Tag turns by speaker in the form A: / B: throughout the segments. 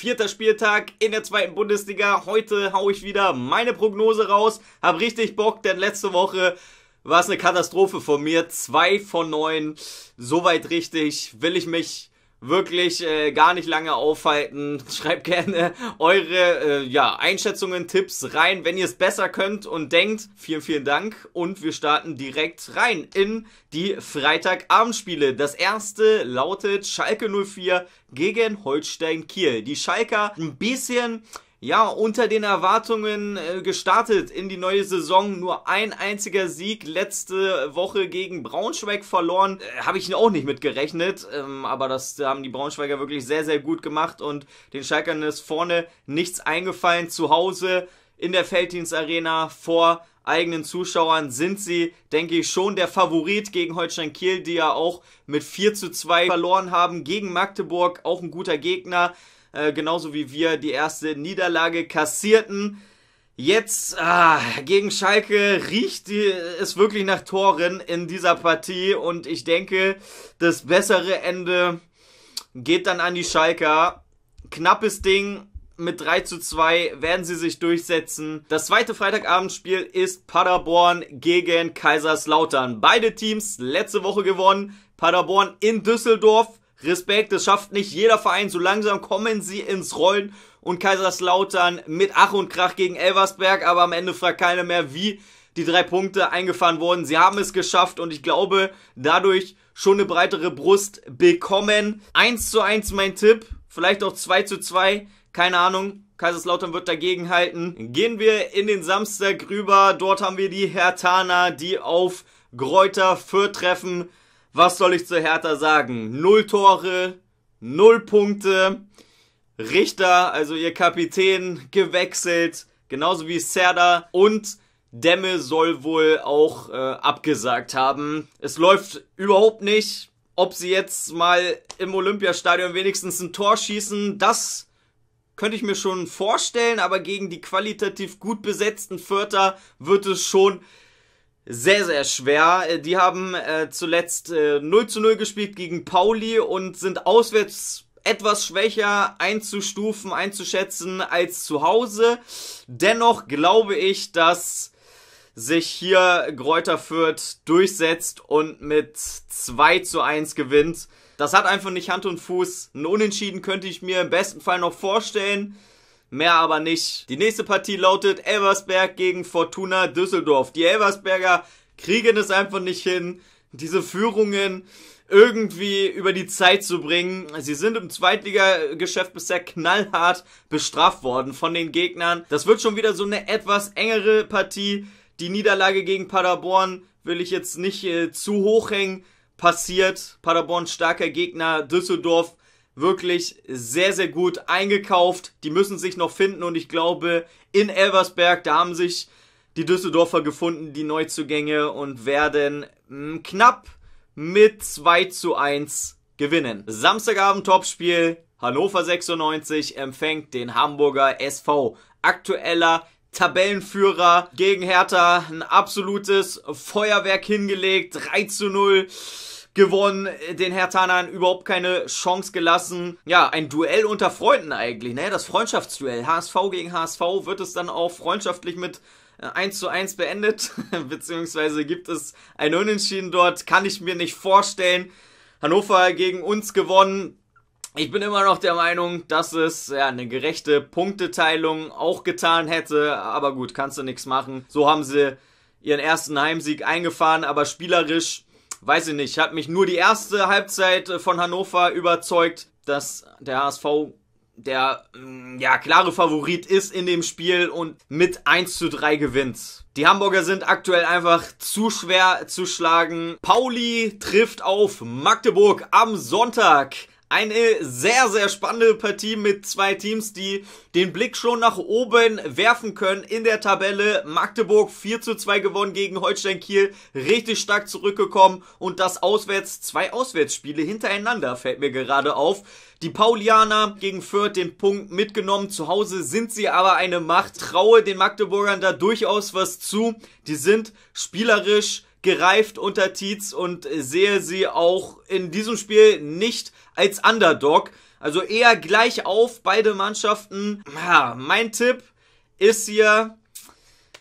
A: Vierter Spieltag in der zweiten Bundesliga. Heute hau ich wieder meine Prognose raus. Hab richtig Bock, denn letzte Woche war es eine Katastrophe von mir. Zwei von neun. Soweit richtig. Will ich mich wirklich äh, gar nicht lange aufhalten. Schreibt gerne eure äh, ja, Einschätzungen, Tipps rein, wenn ihr es besser könnt und denkt. Vielen, vielen Dank und wir starten direkt rein in die Freitagabendspiele. Das erste lautet Schalke 04 gegen Holstein Kiel. Die Schalker ein bisschen ja, unter den Erwartungen äh, gestartet in die neue Saison. Nur ein einziger Sieg letzte Woche gegen Braunschweig verloren. Äh, Habe ich auch nicht mitgerechnet, Ähm, aber das haben die Braunschweiger wirklich sehr, sehr gut gemacht. Und den Schalkern ist vorne nichts eingefallen. Zu Hause in der Felddienstarena vor eigenen Zuschauern sind sie, denke ich, schon der Favorit gegen Holstein Kiel, die ja auch mit 4 zu 2 verloren haben. Gegen Magdeburg auch ein guter Gegner. Äh, genauso wie wir die erste Niederlage kassierten. Jetzt ah, gegen Schalke riecht es wirklich nach Toren in dieser Partie und ich denke, das bessere Ende geht dann an die Schalker. Knappes Ding mit 3 zu 2 werden sie sich durchsetzen. Das zweite Freitagabendspiel ist Paderborn gegen Kaiserslautern. Beide Teams letzte Woche gewonnen. Paderborn in Düsseldorf Respekt, das schafft nicht jeder Verein. So langsam kommen sie ins Rollen und Kaiserslautern mit Ach und Krach gegen Elversberg, aber am Ende fragt keiner mehr, wie die drei Punkte eingefahren wurden. Sie haben es geschafft und ich glaube, dadurch schon eine breitere Brust bekommen. 1 zu 1 mein Tipp, vielleicht auch 2 zu 2, keine Ahnung. Kaiserslautern wird dagegen halten. Gehen wir in den Samstag rüber. Dort haben wir die Hertana, die auf Gräuter Fürth treffen was soll ich zu Hertha sagen? Null Tore, null Punkte. Richter, also ihr Kapitän, gewechselt. Genauso wie Serda und Dämme soll wohl auch äh, abgesagt haben. Es läuft überhaupt nicht. Ob sie jetzt mal im Olympiastadion wenigstens ein Tor schießen, das könnte ich mir schon vorstellen, aber gegen die qualitativ gut besetzten Vierter wird es schon sehr, sehr schwer. Äh, die haben äh, zuletzt äh, 0 zu 0 gespielt gegen Pauli und sind auswärts etwas schwächer einzustufen, einzuschätzen als zu Hause. Dennoch glaube ich, dass sich hier Gräuter Fürth durchsetzt und mit 2 zu 1 gewinnt. Das hat einfach nicht Hand und Fuß. Ein Unentschieden könnte ich mir im besten Fall noch vorstellen mehr aber nicht. Die nächste Partie lautet Elversberg gegen Fortuna Düsseldorf. Die Elversberger kriegen es einfach nicht hin, diese Führungen irgendwie über die Zeit zu bringen. Sie sind im Zweitligageschäft bisher knallhart bestraft worden von den Gegnern. Das wird schon wieder so eine etwas engere Partie. Die Niederlage gegen Paderborn will ich jetzt nicht äh, zu hoch hängen. Passiert. Paderborn starker Gegner. Düsseldorf wirklich sehr, sehr gut eingekauft. Die müssen sich noch finden und ich glaube, in Elversberg, da haben sich die Düsseldorfer gefunden, die Neuzugänge und werden mh, hm, knapp mit 2 zu 1 gewinnen. Samstagabend Topspiel. Hannover 96 empfängt den Hamburger SV. Aktueller Tabellenführer gegen Hertha. Ein absolutes Feuerwerk hingelegt. 3 zu 0 gewonnen, den Herthanern überhaupt keine Chance gelassen. Ja, ein Duell unter Freunden eigentlich, ne? Das Freundschaftsduell. HSV gegen HSV wird es dann auch freundschaftlich mit 1 äh, zu 1 beendet, beziehungsweise gibt es ein Unentschieden dort, kann ich mir nicht vorstellen. Hannover gegen uns gewonnen. Ich bin immer noch der Meinung, dass es ja eine gerechte Punkteteilung auch getan hätte, aber gut, kannst du nichts machen. So haben sie ihren ersten Heimsieg eingefahren, aber spielerisch weiß ich nicht, hat mich nur die erste Halbzeit äh, von Hannover überzeugt, dass der HSV der mm, ja klare Favorit ist in dem Spiel und mit 1 zu 3 gewinnt. Die Hamburger sind aktuell einfach zu schwer zu schlagen. Pauli trifft auf Magdeburg am Sonntag. Eine sehr, sehr spannende Partie mit zwei Teams, die den Blick schon nach oben werfen können in der Tabelle. Magdeburg 4 zu 2 gewonnen gegen Holstein Kiel, richtig stark zurückgekommen und das auswärts, zwei Auswärtsspiele hintereinander fällt mir gerade auf. Die Paulianer gegen Fürth den Punkt mitgenommen. Zu Hause sind sie aber eine Macht. Traue den Magdeburgern da durchaus was zu. Die sind spielerisch gereift unter Tietz und sehe sie auch in diesem Spiel nicht als Underdog. Also eher gleich auf beide Mannschaften. Ja, mein Tipp ist hier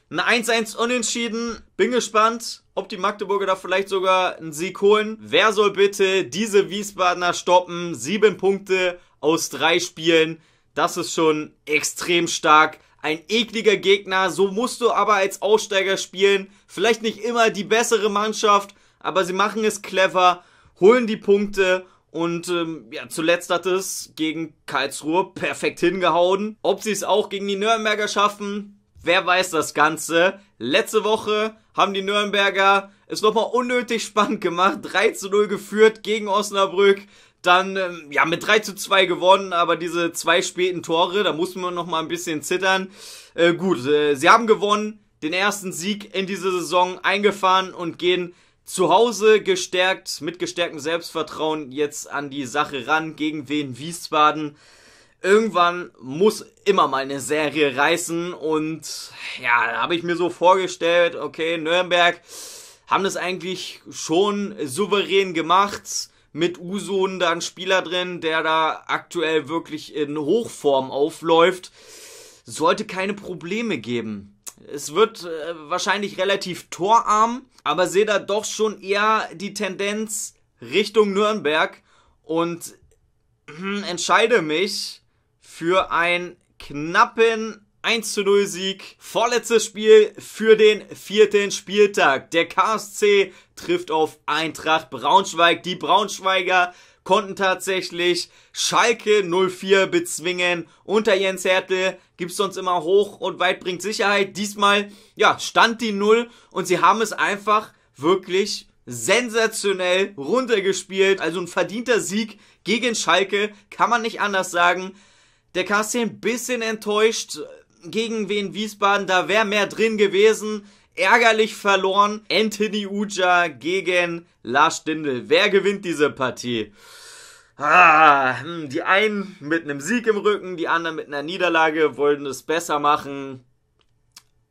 A: ein 1-1 unentschieden. Bin gespannt, ob die Magdeburger da vielleicht sogar einen Sieg holen. Wer soll bitte diese Wiesbadener stoppen? Sieben Punkte aus drei Spielen. Das ist schon extrem stark ein ekliger Gegner. So musst du aber als Aussteiger spielen. Vielleicht nicht immer die bessere Mannschaft, aber sie machen es clever, holen die Punkte und ähm, ja, zuletzt hat es gegen Karlsruhe perfekt hingehauen. Ob sie es auch gegen die Nürnberger schaffen, wer weiß das Ganze. Letzte Woche haben die Nürnberger es nochmal unnötig spannend gemacht. 3 zu 0 geführt gegen Osnabrück dann ähm, ja mit 3 zu 2 gewonnen, aber diese zwei späten Tore, da mussten wir noch mal ein bisschen zittern. Äh, gut, äh, sie haben gewonnen, den ersten Sieg in dieser Saison eingefahren und gehen zu Hause gestärkt, mit gestärktem Selbstvertrauen jetzt an die Sache ran, gegen wen Wiesbaden. Irgendwann muss immer mal eine Serie reißen und ja, da habe ich mir so vorgestellt, okay, Nürnberg haben das eigentlich schon souverän gemacht mit Usun da einen Spieler drin, der da aktuell wirklich in Hochform aufläuft, sollte keine Probleme geben. Es wird äh, wahrscheinlich relativ torarm, aber sehe da doch schon eher die Tendenz Richtung Nürnberg und äh, entscheide mich für einen knappen 1 zu 0 Sieg. Vorletztes Spiel für den vierten Spieltag. Der KSC trifft auf Eintracht Braunschweig. Die Braunschweiger konnten tatsächlich Schalke 04 bezwingen. Unter Jens Hertel gibt's sonst immer hoch und weit bringt Sicherheit. Diesmal, ja, stand die Null und sie haben es einfach wirklich sensationell runtergespielt. Also ein verdienter Sieg gegen Schalke, kann man nicht anders sagen. Der KSC ein bisschen enttäuscht, gegen wen Wiesbaden, da wäre mehr drin gewesen. Ärgerlich verloren. Anthony Uja gegen Lars Stindl. Wer gewinnt diese Partie? Ah, hm, die einen mit einem Sieg im Rücken, die anderen mit einer Niederlage wollten es besser machen.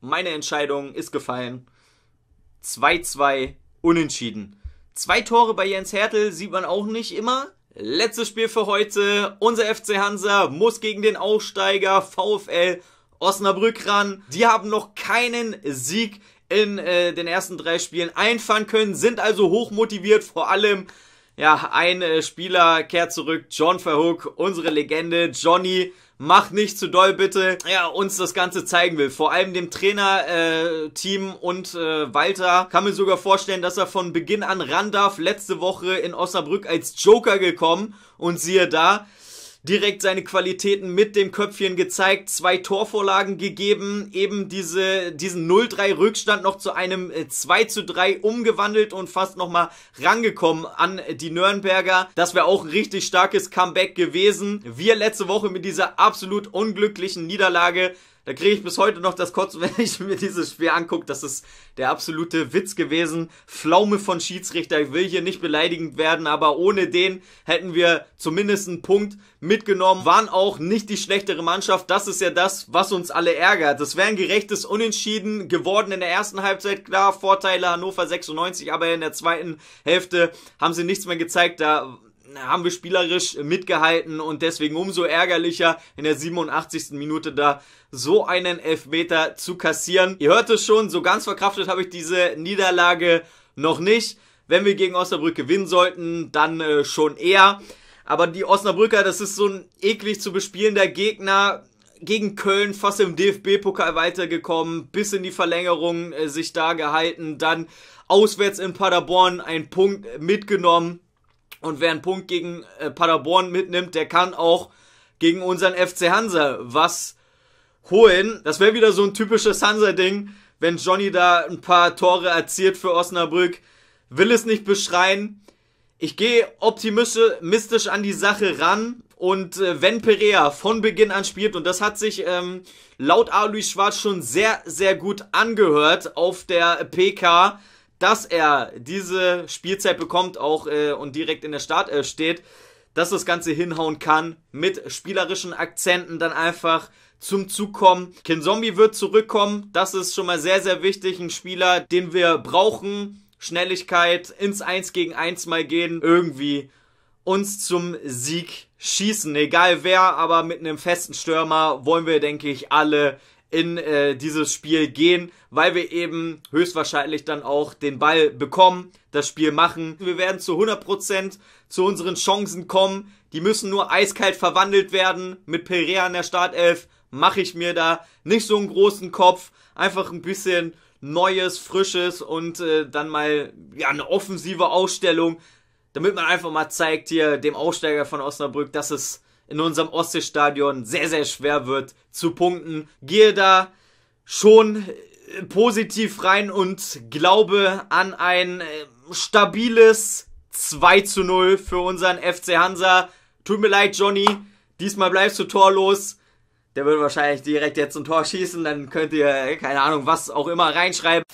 A: Meine Entscheidung ist gefallen. 2-2 unentschieden. Zwei Tore bei Jens Hertel sieht man auch nicht immer. Letztes Spiel für heute. Unser FC Hansa muss gegen den Aufsteiger VfL Osnabrück ran. Die haben noch keinen Sieg in äh, den ersten drei Spielen einfahren können, sind also hochmotiviert, vor allem ja, ein äh, Spieler kehrt zurück, John Verhook, unsere Legende, Johnny, mach nicht zu doll bitte, ja, uns das Ganze zeigen will. Vor allem dem Trainer-Team äh, und äh, Walter kann mir sogar vorstellen, dass er von Beginn an ran darf. Letzte Woche in Osnabrück als Joker gekommen und siehe da, direkt seine Qualitäten mit dem Köpfchen gezeigt, zwei Torvorlagen gegeben, eben diese, diesen 0-3 Rückstand noch zu einem 2 äh, 3 umgewandelt und fast nochmal rangekommen an die Nürnberger. Das wäre auch ein richtig starkes Comeback gewesen. Wir letzte Woche mit dieser absolut unglücklichen Niederlage da kriege ich bis heute noch das Kotzen, wenn ich mir dieses Spiel angucke. Das ist der absolute Witz gewesen. Pflaume von Schiedsrichter. Ich will hier nicht beleidigend werden, aber ohne den hätten wir zumindest einen Punkt mitgenommen. Waren auch nicht die schlechtere Mannschaft. Das ist ja das, was uns alle ärgert. Das wäre ein gerechtes Unentschieden geworden in der ersten Halbzeit. Klar, Vorteile Hannover 96, aber in der zweiten Hälfte haben sie nichts mehr gezeigt. Da haben wir spielerisch mitgehalten und deswegen umso ärgerlicher in der 87. Minute da so einen Elfmeter zu kassieren. Ihr hört es schon, so ganz verkraftet habe ich diese Niederlage noch nicht. Wenn wir gegen Osnabrück gewinnen sollten, dann äh, schon eher. Aber die Osnabrücker, das ist so ein eklig zu bespielender Gegner. Gegen Köln fast im DFB-Pokal weitergekommen, bis in die Verlängerung äh, sich da gehalten, dann auswärts in Paderborn einen Punkt mitgenommen und wer einen Punkt gegen äh, Paderborn mitnimmt, der kann auch gegen unseren FC Hansa was holen. Das wäre wieder so ein typisches Hansa-Ding, wenn Johnny da ein paar Tore erzielt für Osnabrück. Will es nicht beschreien. Ich gehe optimistisch an die Sache ran. Und äh, wenn Perea von Beginn an spielt, und das hat sich ähm, laut Alois Schwarz schon sehr, sehr gut angehört auf der PK, dass er diese Spielzeit bekommt auch äh, und direkt in der Startelf steht, dass das Ganze hinhauen kann mit spielerischen Akzenten dann einfach zum Zug kommen. Kinzombie wird zurückkommen, das ist schon mal sehr, sehr wichtig. Ein Spieler, den wir brauchen. Schnelligkeit, ins 1 gegen 1 mal gehen, irgendwie uns zum Sieg schießen. Egal wer, aber mit einem festen Stürmer wollen wir, denke ich, alle in äh, dieses Spiel gehen, weil wir eben höchstwahrscheinlich dann auch den Ball bekommen, das Spiel machen. Wir werden zu 100% zu unseren Chancen kommen. Die müssen nur eiskalt verwandelt werden. Mit Perea in der Startelf mache ich mir da nicht so einen großen Kopf. Einfach ein bisschen Neues, Frisches und äh, dann mal ja, eine offensive Ausstellung, damit man einfach mal zeigt hier dem Aussteiger von Osnabrück, dass es in unserem Ostseestadion sehr, sehr schwer wird zu punkten. Gehe da schon äh, positiv rein und glaube an ein äh, stabiles 2 zu 0 für unseren FC Hansa. Tut mir leid, Johnny. Diesmal bleibst du torlos. Der würde wahrscheinlich direkt jetzt ein Tor schießen. Dann könnt ihr, äh, keine Ahnung, was auch immer reinschreiben.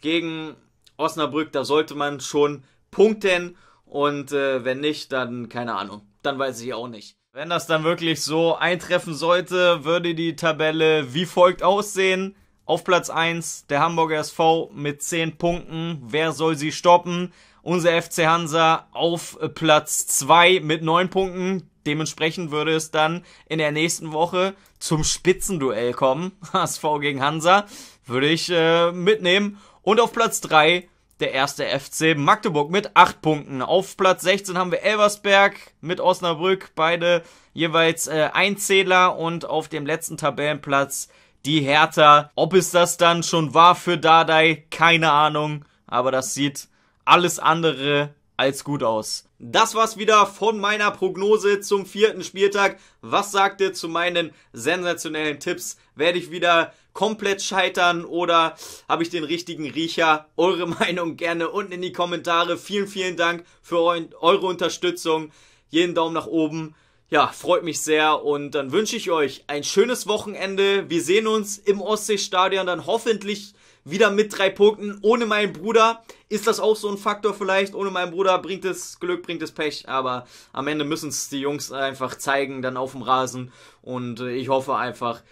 A: Gegen Osnabrück, da sollte man schon punkten. Und äh, wenn nicht, dann keine Ahnung. Dann weiß ich auch nicht. Wenn das dann wirklich so eintreffen sollte, würde die Tabelle wie folgt aussehen. Auf Platz 1 der Hamburger SV mit 10 Punkten. Wer soll sie stoppen? Unser FC Hansa auf Platz 2 mit 9 Punkten. Dementsprechend würde es dann in der nächsten Woche zum Spitzenduell kommen. HSV gegen Hansa würde ich äh, mitnehmen. Und auf Platz 3 der erste FC Magdeburg mit 8 Punkten. Auf Platz 16 haben wir Elversberg mit Osnabrück, beide jeweils äh, Einzähler und auf dem letzten Tabellenplatz die Hertha. Ob es das dann schon war für Dardai, keine Ahnung, aber das sieht alles andere als gut aus. Das war's wieder von meiner Prognose zum vierten Spieltag. Was sagt ihr zu meinen sensationellen Tipps? Werde ich wieder komplett scheitern oder habe ich den richtigen Riecher? Eure Meinung gerne unten in die Kommentare. Vielen, vielen Dank für eure Unterstützung. Jeden Daumen nach oben ja, freut mich sehr und dann wünsche ich euch ein schönes Wochenende. Wir sehen uns im Ostseestadion dann hoffentlich wieder mit drei Punkten. Ohne meinen Bruder ist das auch so ein Faktor vielleicht. Ohne meinen Bruder bringt es Glück, bringt es Pech. Aber am Ende müssen es die Jungs einfach zeigen, dann auf dem Rasen. Und äh, ich hoffe einfach,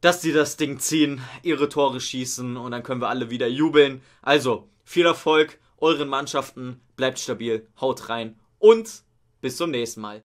A: dass die das Ding ziehen, ihre Tore schießen und dann können wir alle wieder jubeln. Also viel Erfolg euren Mannschaften, bleibt stabil, haut rein und bis zum nächsten Mal.